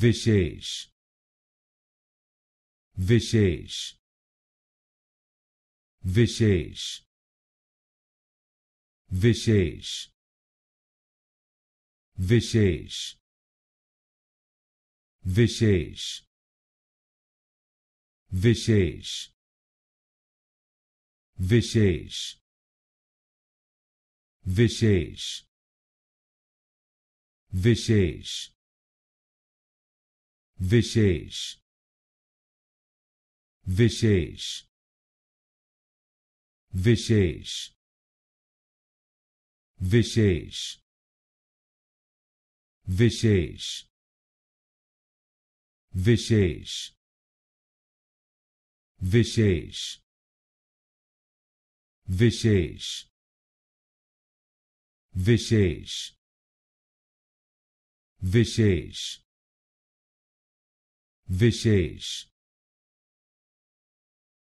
विशेष विशेष विशेष विशेष विशेष विशेष विशेष विशेष विशेष विशेष विशेष विशेष विशेष विशेष विशेष विशेष विशेष विशेष विशेष विशेष Vecheis